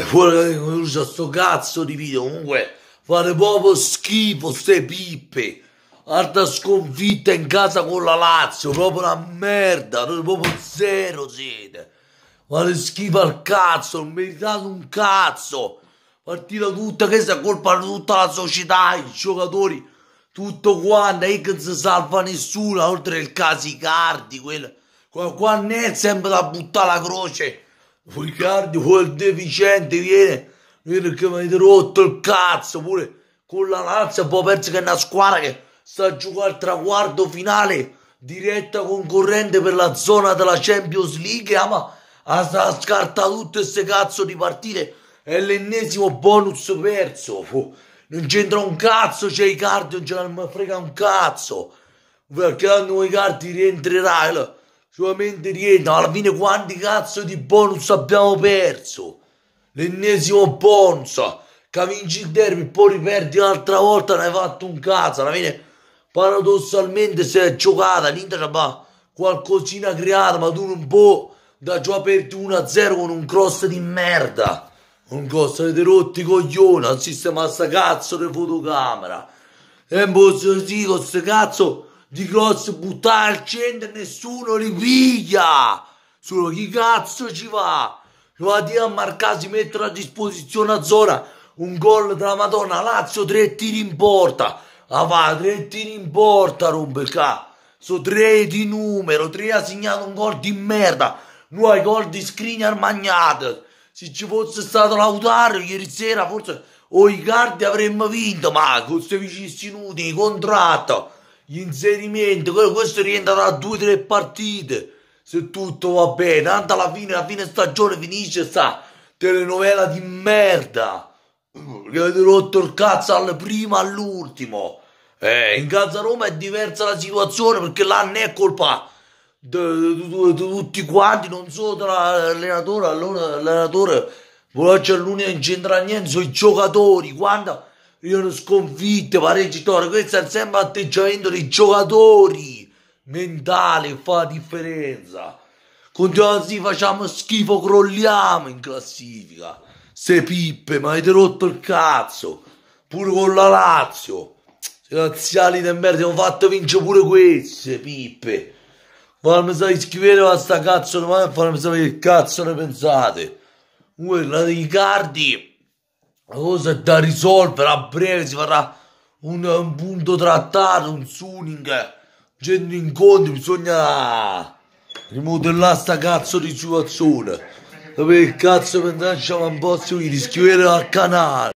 Fuori usa sto cazzo di video. Comunque, fare proprio schifo ste pippe. Alta sconfitta in casa con la Lazio, proprio una merda, proprio zero siete. Fare schifo al cazzo, non meritate un cazzo. Partita tutta, questa è colpa di tutta la società, i giocatori, tutto quanto, e eh, che non si salva nessuno, oltre il Casicardi, quello. Qua, qua ne è sempre da buttare la croce Riccardi, quel De Vicente viene, viene che mi avete rotto il cazzo pure con la Lazio, poi penso che è una squadra che sta a giocare al traguardo finale, diretta concorrente per la zona della Champions League, ama a scarta tutte queste cazzo di partite, è l'ennesimo bonus perso, fu. non c'entra un cazzo, c'è i cardi, non ce frega un cazzo, perché quando i cardi rientrerà solamente rientra, alla fine quanti cazzo di bonus abbiamo perso? L'ennesimo bonus, che vinci il derby, poi riperdi un'altra volta, ne hai fatto un cazzo, alla fine paradossalmente si è giocata, l'Inter ha qualcosina creata, ma tu non puoi da già aperti 1-0 con un cross di merda. Un cross avete rotto i coglioni. al sistema sta cazzo di fotocamera. E un po' così con sto cazzo di cross al centro e nessuno li piglia. Solo chi cazzo ci va? Ci va a dire a marcare, si mettono a disposizione a zona un gol della Madonna. Lazio tre tiri in porta. Ah va, tre tiri in porta, Rumbecca. Sono tre di numero, tre ha segnato un gol di merda. Noi gol di screener magnate. Se ci fosse stato Lautaro ieri sera forse o i cardi avremmo vinto, ma con questi vicini inutili, contratto gli inserimenti, questo rientrerà a due o tre partite, se tutto va bene, tanto alla fine, alla fine stagione finisce sta telenovela di merda, che avete rotto il cazzo al primo all'ultimo, eh, in casa Roma è diversa la situazione perché là non è colpa di tutti quanti, non solo dell'allenatore, allora l'allenatore, l'allenatore, che non c'entra niente, sono i giocatori, quando io sconfitto, pareggiatore, questo è sempre atteggiamento dei giocatori mentale fa differenza. Continuiamo così, facciamo schifo, crolliamo in classifica. Se pippe, ma avete rotto il cazzo. Pure con la Lazio. Se laziali di merda, hanno fatto vincere pure queste pippe. Fammi sapere iscrivere a sta cazzo domani e fammi sapere che cazzo ne pensate. Uè, la Riccardi cosa da risolvere a breve si farà un, un punto trattato un tuning gente incontri bisogna rimodellare sta cazzo di situazione il cazzo per lanciare un po' di riscrivere al canale